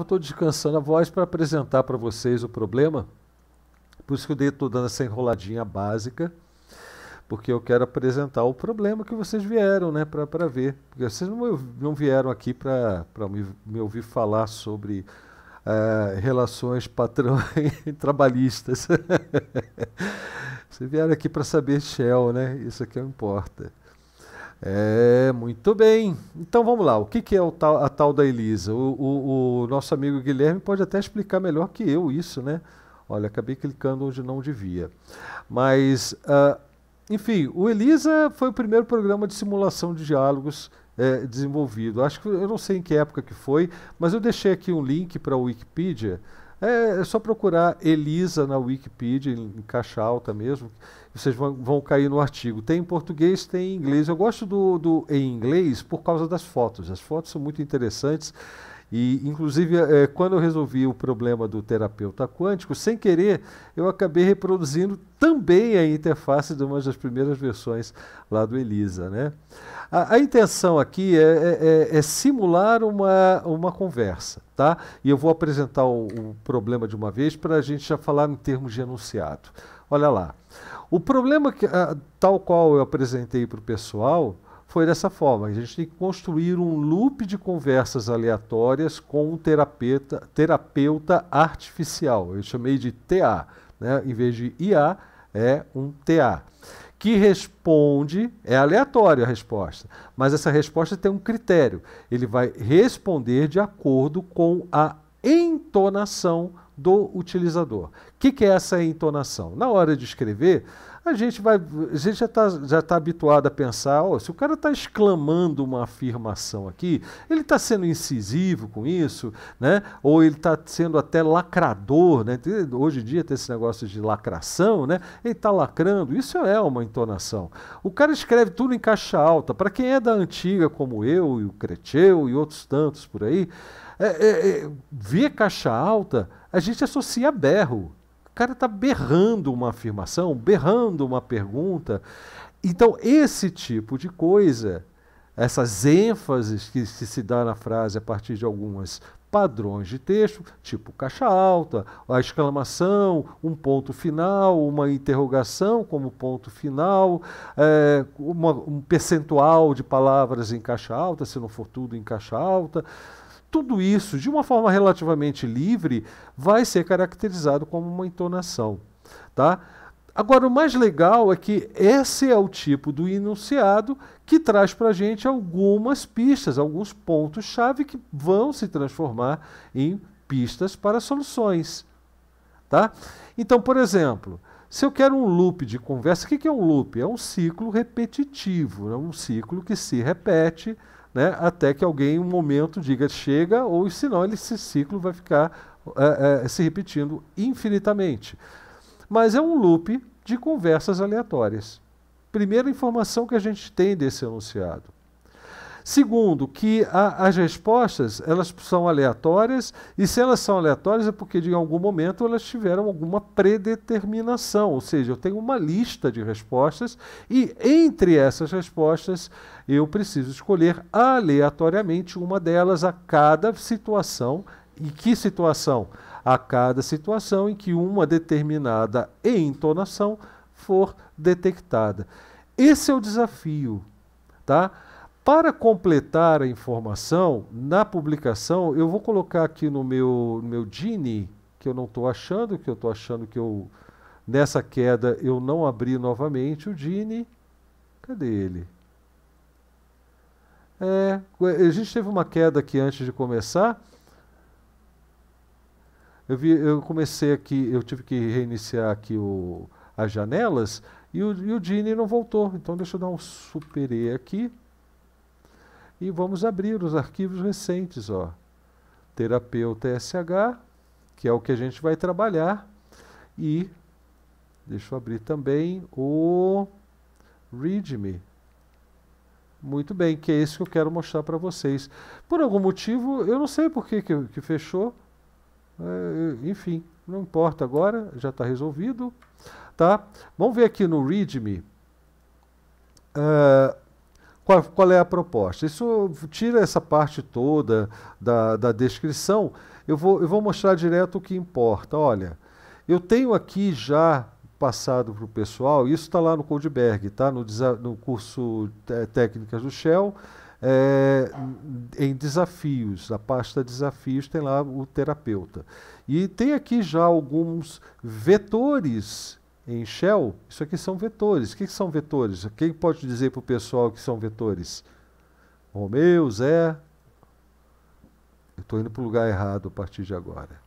estou descansando a voz para apresentar para vocês o problema. Por isso que eu estou dando essa enroladinha básica, porque eu quero apresentar o problema que vocês vieram né, para ver. Porque vocês não, não vieram aqui para me, me ouvir falar sobre uh, relações patrão e trabalhistas. vocês vieram aqui para saber Shell, né? Isso aqui é o importa. É, muito bem. Então vamos lá. O que, que é tal, a tal da Elisa? O, o, o, nosso amigo Guilherme pode até explicar melhor que eu isso, né? Olha, acabei clicando onde não devia. Mas, uh, enfim, o Elisa foi o primeiro programa de simulação de diálogos é, desenvolvido. Acho que eu não sei em que época que foi, mas eu deixei aqui um link para a Wikipedia é, é só procurar Elisa na Wikipedia, em, em caixa alta mesmo. Vocês vão, vão, cair no artigo. Tem em português, tem em inglês. Eu gosto do, do em inglês por causa das fotos. As fotos são muito interessantes. E, inclusive, é, quando eu resolvi o problema do terapeuta quântico, sem querer, eu acabei reproduzindo também a interface de uma das primeiras versões lá do Elisa. Né? A, a intenção aqui é, é, é, é simular uma, uma conversa. Tá? E eu vou apresentar o, o problema de uma vez para a gente já falar em termos de enunciado. Olha lá. O problema, que, a, tal qual eu apresentei para o pessoal, foi dessa forma. A gente tem que construir um loop de conversas aleatórias com um terapeuta, terapeuta artificial. Eu chamei de TA. Né? Em vez de IA, é um TA. Que responde, é aleatório a resposta, mas essa resposta tem um critério. Ele vai responder de acordo com a entonação do utilizador. O que, que, é essa entonação? Na hora de escrever, a gente, vai, a gente já está já tá habituado a pensar, oh, se o cara está exclamando uma afirmação aqui, ele está sendo incisivo com isso, né? ou ele está sendo até lacrador, né? hoje em dia tem esse negócio de lacração, né? ele está lacrando, isso é uma entonação. O cara escreve tudo em caixa alta, para quem é da antiga como eu, e o Creteu e outros tantos por aí, é, é, é, ver caixa alta a gente associa berro. O cara está berrando uma afirmação, berrando uma pergunta. Então, esse tipo de coisa, essas ênfases que, se dá na frase a partir de algumas padrões de texto, tipo caixa alta, a exclamação, um ponto final, uma interrogação como ponto final, é, uma, um percentual de palavras em caixa alta, se não for tudo em caixa alta tudo isso, de uma forma relativamente livre, vai ser caracterizado como uma entonação. Tá? Agora, o mais legal é que esse é o tipo do enunciado que traz para a gente algumas pistas, alguns pontos-chave que vão se transformar em pistas para soluções. Tá? Então, por exemplo, se eu quero um loop de conversa, o que é um loop? É um ciclo repetitivo, é um ciclo que se repete né, até que alguém, em um momento, diga chega, ou senão esse ciclo vai ficar é, é, se repetindo infinitamente. Mas é um loop de conversas aleatórias. Primeira informação que a gente tem desse enunciado. Segundo, que a, as respostas elas são aleatórias e se elas são aleatórias é porque de algum momento elas tiveram alguma predeterminação, ou seja, eu tenho uma lista de respostas e entre essas respostas eu preciso escolher aleatoriamente uma delas a cada situação. E que situação? A cada situação em que uma determinada entonação for detectada. Esse é o desafio, tá? Para completar a informação, na publicação, eu vou colocar aqui no meu, no meu Gini, que eu não estou achando, que eu estou achando que eu nessa queda eu não abri novamente o Gini. Cadê ele? É, a gente teve uma queda aqui antes de começar. Eu, vi, eu comecei aqui, eu tive que reiniciar aqui o, as janelas e o, e o Gini não voltou. Então deixa eu dar um super E aqui. E vamos abrir os arquivos recentes, ó. Terapeuta SH, que é o que a gente vai trabalhar. E deixa eu abrir também o README. Muito bem, que é esse que eu quero mostrar para vocês. Por algum motivo, eu não sei por que, que, que fechou. É, enfim, não importa agora, já está resolvido. Tá? Vamos ver aqui no README. Uh, qual, qual, é a proposta? Isso tira essa parte toda da, da descrição. Eu vou, eu vou mostrar direto o que importa. Olha, eu tenho aqui já passado para o pessoal, isso está lá no Codeberg, tá? no, no curso Técnicas do Shell, é, em desafios, a pasta desafios tem lá o terapeuta. E tem aqui já alguns vetores em shell, isso aqui são vetores. O que, que são vetores? Quem pode dizer para o pessoal que são vetores? Romeu, Zé. Eu estou indo para o lugar errado a partir de agora.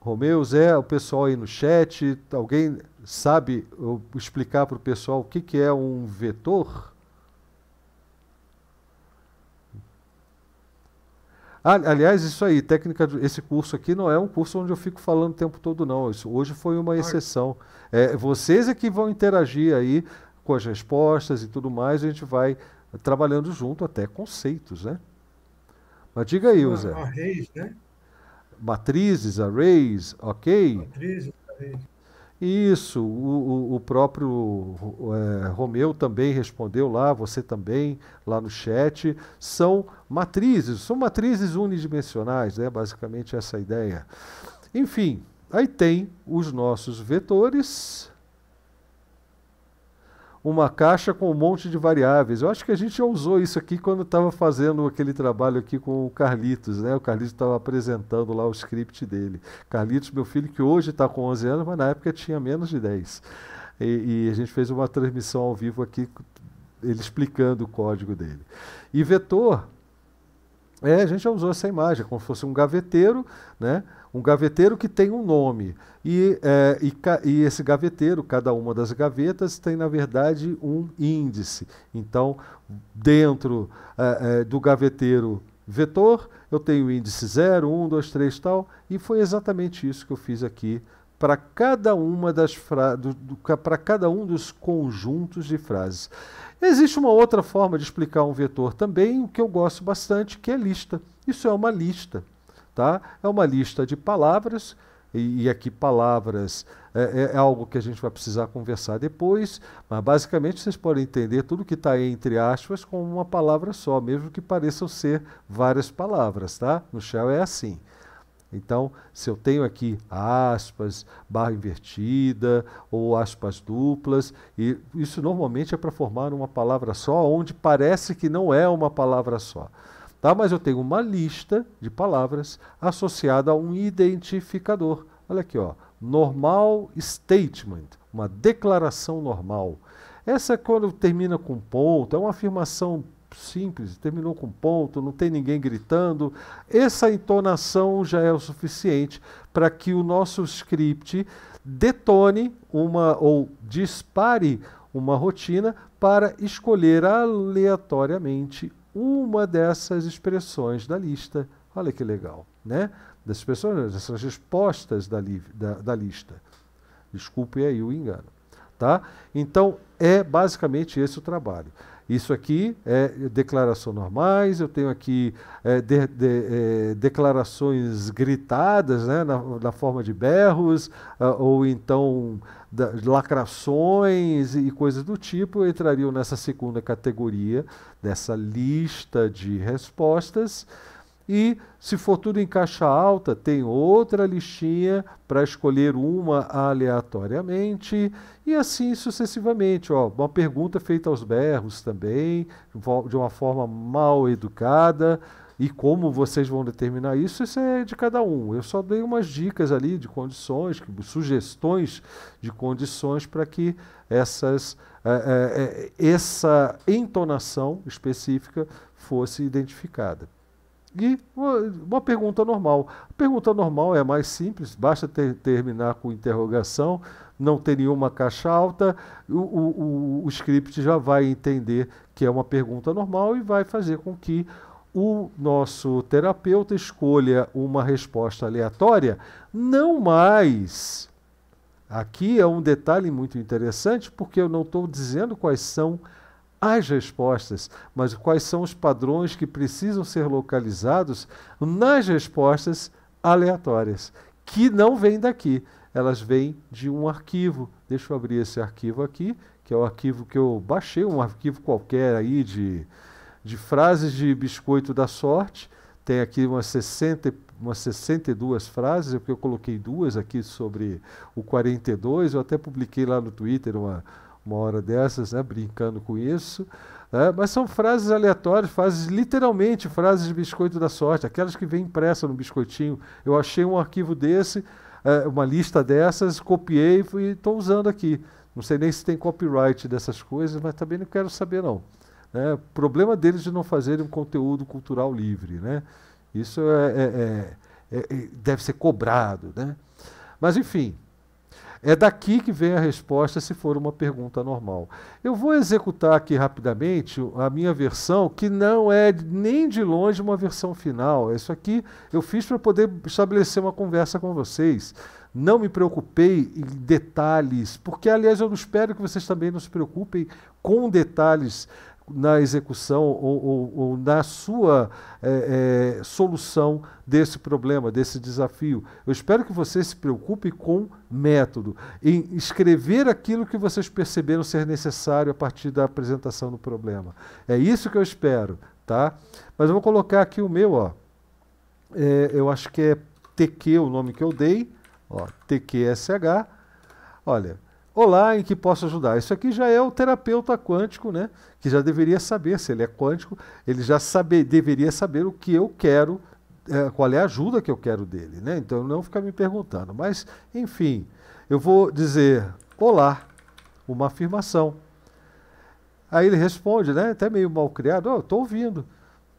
Romeu, Zé, o pessoal aí no chat, alguém sabe explicar para o pessoal o que, que é um vetor? Ah, aliás, isso aí, técnica, de, esse curso aqui não é um curso onde eu fico falando o tempo todo, não. Isso, hoje foi uma exceção. É, vocês é que vão interagir aí com as respostas e tudo mais, a gente vai trabalhando junto até conceitos, né? Mas diga aí, Zé. Arrays, né? Matrizes, arrays, ok? Matrizes, arrays. Isso, o, o, o próprio é, Romeu também respondeu lá, você também, lá no chat. São matrizes, são matrizes unidimensionais, né? basicamente essa ideia. Enfim, aí tem os nossos vetores uma caixa com um monte de variáveis. Eu acho que a gente já usou isso aqui quando estava fazendo aquele trabalho aqui com o Carlitos, né? O Carlitos estava apresentando lá o script dele. Carlitos, meu filho, que hoje está com 11 anos, mas na época tinha menos de 10. E, e a gente fez uma transmissão ao vivo aqui, ele explicando o código dele. E vetor, é, a gente já usou essa imagem, é como se fosse um gaveteiro, né? Um gaveteiro que tem um nome. E, é, e, e, esse gaveteiro, cada uma das gavetas, tem, na verdade, um índice. Então, dentro é, é, do gaveteiro vetor, eu tenho índice 0, 1, 2, 3 tal. E foi exatamente isso que eu fiz aqui para cada uma das para cada um dos conjuntos de frases. Existe uma outra forma de explicar um vetor também, o que eu gosto bastante, que é lista. Isso é uma lista. Tá? É uma lista de palavras, e, e aqui palavras é, é, é, algo que a gente vai precisar conversar depois, mas basicamente vocês podem entender tudo que está entre aspas com uma palavra só, mesmo que pareçam ser várias palavras. Tá? No Shell é assim. Então, se eu tenho aqui aspas, barra invertida ou aspas duplas, e isso normalmente é para formar uma palavra só, onde parece que não é uma palavra só. Tá? Mas eu tenho uma lista de palavras associada a um identificador. Olha aqui, ó, normal statement, uma declaração normal. Essa quando termina com ponto, é uma afirmação simples, terminou com ponto, não tem ninguém gritando. Essa entonação já é o suficiente para que o nosso script detone uma ou dispare uma rotina para escolher aleatoriamente uma dessas expressões da lista. Olha que legal, né? Das expressões, dessas respostas da, li, da, da lista. Desculpe aí o engano, tá? Então, é basicamente esse o trabalho. Isso aqui é declaração normais, eu tenho aqui é, de, de, é, declarações gritadas, né, na, na forma de berros, uh, ou então da, lacrações e, e coisas do tipo, entrariam nessa segunda categoria, dessa lista de respostas. E se for tudo em caixa alta, tem outra listinha para escolher uma aleatoriamente e assim sucessivamente. Ó, uma pergunta feita aos berros também, de uma forma mal educada. E como vocês vão determinar isso, isso é de cada um. Eu só dei umas dicas ali de condições, sugestões de condições para que essas, é, é, é, essa entonação específica fosse identificada. E uma pergunta normal. A pergunta normal é mais simples, basta ter, terminar com interrogação, não ter nenhuma caixa alta, o, o, o, script já vai entender que é uma pergunta normal e vai fazer com que o nosso terapeuta escolha uma resposta aleatória, não mais. Aqui é um detalhe muito interessante, porque eu não estou dizendo quais são as as respostas, mas quais são os padrões que precisam ser localizados nas respostas aleatórias, que não vêm daqui, elas vêm de um arquivo. Deixa eu abrir esse arquivo aqui, que é o arquivo que eu baixei, um arquivo qualquer aí de, de frases de biscoito da sorte. Tem aqui umas 60 umas 62 frases, é porque eu coloquei duas aqui sobre o 42, eu até publiquei lá no Twitter uma, uma hora dessas, né, brincando com isso. Né, mas são frases aleatórias, frases literalmente frases de biscoito da sorte, aquelas que vêm impressa no biscoitinho. Eu achei um arquivo desse, é, uma lista dessas, copiei e estou usando aqui. Não sei nem se tem copyright dessas coisas, mas também não quero saber não. Né? Problema deles de não fazerem um conteúdo cultural livre, né? Isso é, é, é, é, é deve ser cobrado, né? Mas enfim, é daqui que vem a resposta se for uma pergunta normal. Eu vou executar aqui rapidamente a minha versão, que não é nem de longe uma versão final. Isso aqui eu fiz para poder estabelecer uma conversa com vocês. Não me preocupei em detalhes, porque, aliás, eu espero que vocês também não se preocupem com detalhes na execução ou, ou, ou na sua é, é, solução desse problema, desse desafio. Eu espero que você se preocupe com método, em escrever aquilo que vocês perceberam ser necessário a partir da apresentação do problema. É isso que eu espero, tá? Mas eu vou colocar aqui o meu, ó. É, eu acho que é TQ o nome que eu dei, ó, TQSH. Olha, Olá, em que posso ajudar? Isso aqui já é o terapeuta quântico, né? Que já deveria saber, se ele é quântico, ele já deveria saber o que eu quero, é, qual é a ajuda que eu quero dele, né? Então não fica me perguntando. Mas, enfim, eu vou dizer olá, uma afirmação. Aí ele responde, né? Até meio mal criado, oh, eu tô ouvindo.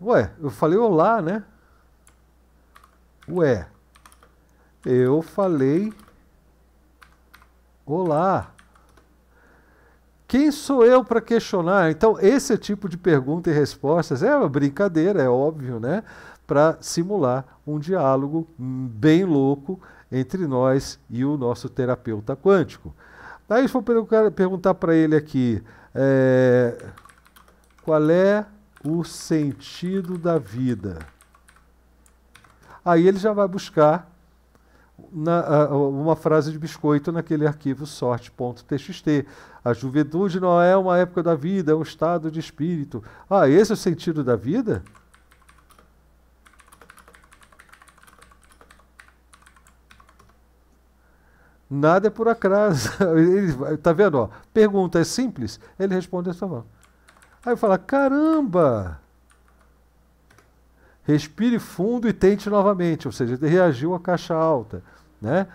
Ué, eu falei olá, né? Ué, eu falei Olá! Quem sou eu para questionar? Então, esse tipo de pergunta e respostas é uma brincadeira, é óbvio, né? Para simular um diálogo bem louco entre nós e o nosso terapeuta quântico. Aí eu vou perguntar para ele aqui: é, qual é o sentido da vida? Aí ele já vai buscar na, uma frase de biscoito naquele arquivo sorte.txt. A juventude não é uma época da vida, é um estado de espírito. Ah, esse é o sentido da vida? Nada é por acaso. Ele, tá vendo? Ó, pergunta é simples, ele responde sua mão Aí eu falo, caramba! respire fundo e tente novamente, ou seja, ele reagiu à caixa alta. Né?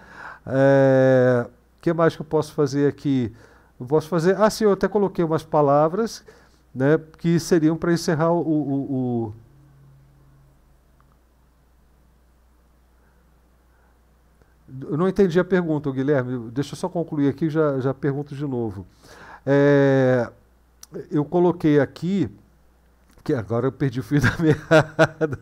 É, que mais que eu posso fazer aqui? Eu posso fazer. Ah, sim, eu até coloquei umas palavras né, que seriam para encerrar o, o, o Eu não entendi a pergunta, Guilherme. Deixa eu só concluir aqui e já, já pergunto de novo. É, eu coloquei aqui que agora eu perdi o fio da meada.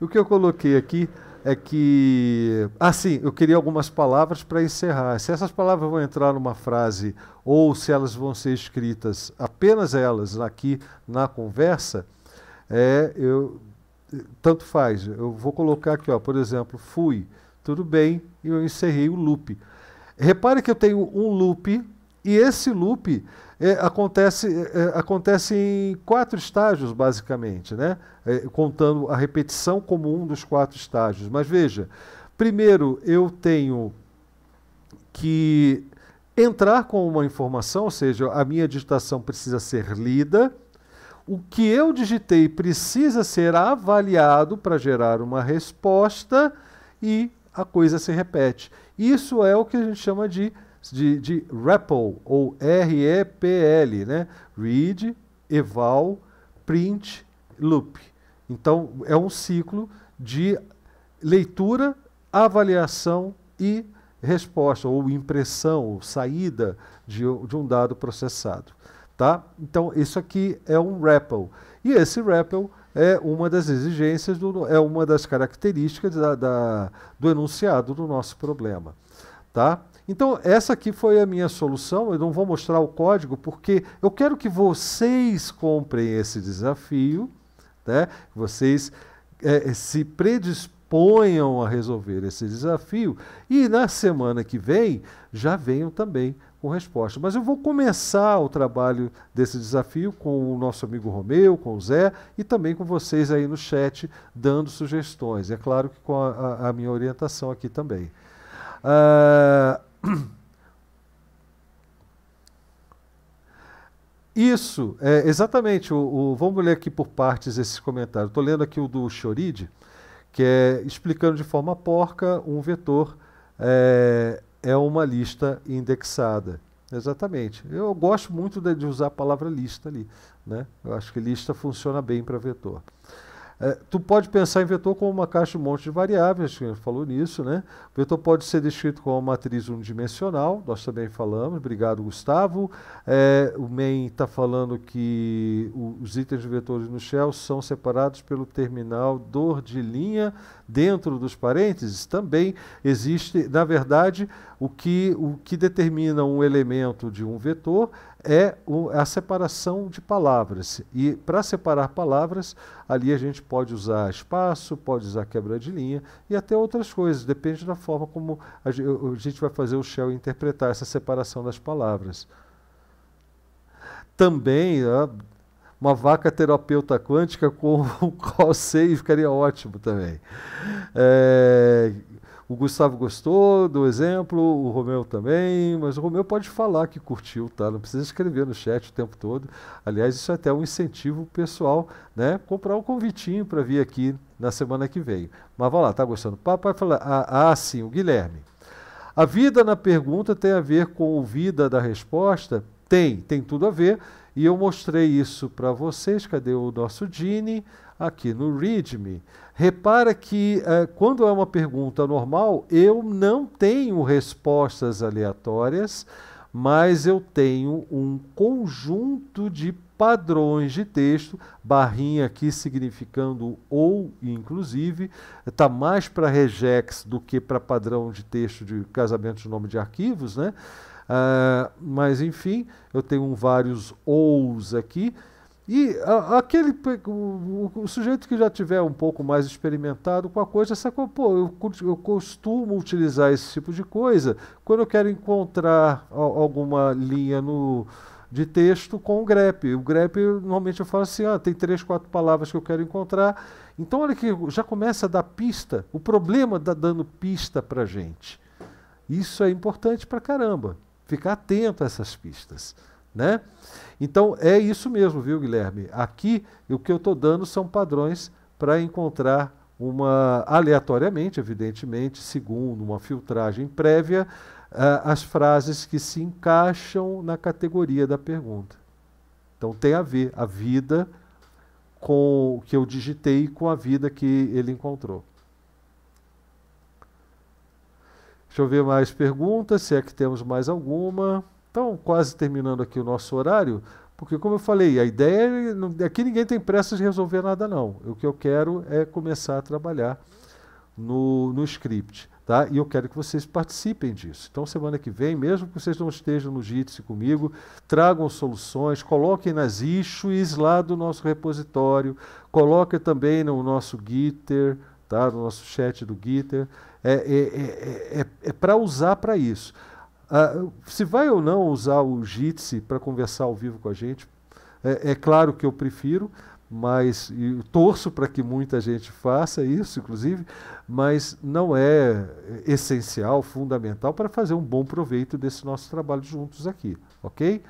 o que eu coloquei aqui é que. Ah, sim, eu queria algumas palavras para encerrar. Se essas palavras vão entrar numa frase ou se elas vão ser escritas apenas elas aqui na conversa, é, eu, tanto faz. Eu vou colocar aqui, ó, por exemplo, fui, tudo bem, e eu encerrei o loop. Repare que eu tenho um loop e esse loop é, acontece, é, é, acontece em quatro estágios, basicamente, né? É, contando a repetição como um dos quatro estágios. Mas veja, primeiro eu tenho que entrar com uma informação, ou seja, a minha digitação precisa ser lida, o que eu digitei precisa ser avaliado para gerar uma resposta e a coisa se repete. Isso é o que a gente chama de de, de REPL, ou R-E-P-L, né? Read, Eval, Print, Loop. Então, é um ciclo de leitura, avaliação e resposta, ou impressão, ou saída de, de um dado processado. Tá? Então, isso aqui é um REPL. E esse REPL é uma das exigências, do, é uma das características da, da, do enunciado do nosso problema. Tá? Então, essa aqui foi a minha solução. Eu não vou mostrar o código porque eu quero que vocês comprem esse desafio, né? vocês é, se predisponham a resolver esse desafio e na semana que vem já venham também com resposta. Mas eu vou começar o trabalho desse desafio com o nosso amigo Romeu, com o Zé e também com vocês aí no chat dando sugestões. É claro que com a, a minha orientação aqui também. Ah, isso, é, exatamente. O, o, vamos ler aqui por partes esse comentário. Estou lendo aqui o do Choride, que é explicando de forma porca um vetor é, é uma lista indexada. Exatamente. Eu gosto muito de, de usar a palavra lista ali. Né? Eu acho que lista funciona bem para vetor. É, tu pode pensar em vetor como uma caixa de um monte de variáveis, a gente falou nisso, né? O vetor pode ser descrito como uma matriz unidimensional, nós também falamos, obrigado Gustavo. É, o main está falando que o, os itens de vetores no Shell são separados pelo terminal dor de linha dentro dos parênteses. Também existe, na verdade, o que, o que determina um elemento de um vetor é o, a separação de palavras. E para separar palavras, ali a gente pode usar espaço, pode usar quebra de linha e até outras coisas, depende da forma como a, a gente vai fazer o Shell interpretar essa separação das palavras. Também, uma vaca terapeuta quântica com o qual sei ficaria ótimo também. É, o Gustavo gostou do exemplo, o Romeu também, mas o Romeu pode falar que curtiu, tá? Não precisa escrever no chat o tempo todo. Aliás, isso é até um incentivo pessoal, né? Comprar um convitinho para vir aqui na semana que vem. Mas vai lá, tá gostando? Papai fala, ah, ah, sim, o Guilherme. A vida na pergunta tem a ver com o vida da resposta? Tem, tem tudo a ver. E eu mostrei isso para vocês. Cadê o nosso Dini? aqui no README, repara que eh, quando é uma pergunta normal, eu não tenho respostas aleatórias, mas eu tenho um conjunto de padrões de texto, barrinha aqui significando ou inclusive, está mais para regex do que para padrão de texto de casamento de nome de arquivos, né? Uh, mas enfim, eu tenho vários ous aqui, e a, aquele o, o, sujeito que já tiver um pouco mais experimentado com a coisa, sacou, pô, eu, eu costumo utilizar esse tipo de coisa quando eu quero encontrar a, alguma linha no, de texto com o grep. O grep, normalmente eu falo assim, ah, tem três, quatro palavras que eu quero encontrar. Então, olha que já começa a dar pista. O problema está dando pista para gente. Isso é importante para caramba. Ficar atento a essas pistas, né? Então é isso mesmo, viu, Guilherme? Aqui o que eu estou dando são padrões para encontrar uma aleatoriamente, evidentemente, segundo uma filtragem prévia, uh, as frases que se encaixam na categoria da pergunta. Então tem a ver a vida com o que eu digitei com a vida que ele encontrou. Deixa eu ver mais perguntas, se é que temos mais alguma. Então, quase terminando aqui o nosso horário, porque como eu falei, a ideia é, aqui ninguém tem pressa de resolver nada não. O que eu quero é começar a trabalhar no, no script, tá? E eu quero que vocês participem disso. Então, semana que vem, mesmo que vocês não estejam no Jitsi comigo, tragam soluções, coloquem nas issues lá do nosso repositório, coloquem também no nosso Gitter, tá? No nosso chat do Gitter. é, é, é, é, é para usar para isso. Uh, se vai ou não usar o Jitsi para conversar ao vivo com a gente, é, é claro que eu prefiro, mas torço para que muita gente faça isso, inclusive, mas não é essencial, fundamental para fazer um bom proveito desse nosso trabalho juntos aqui, ok?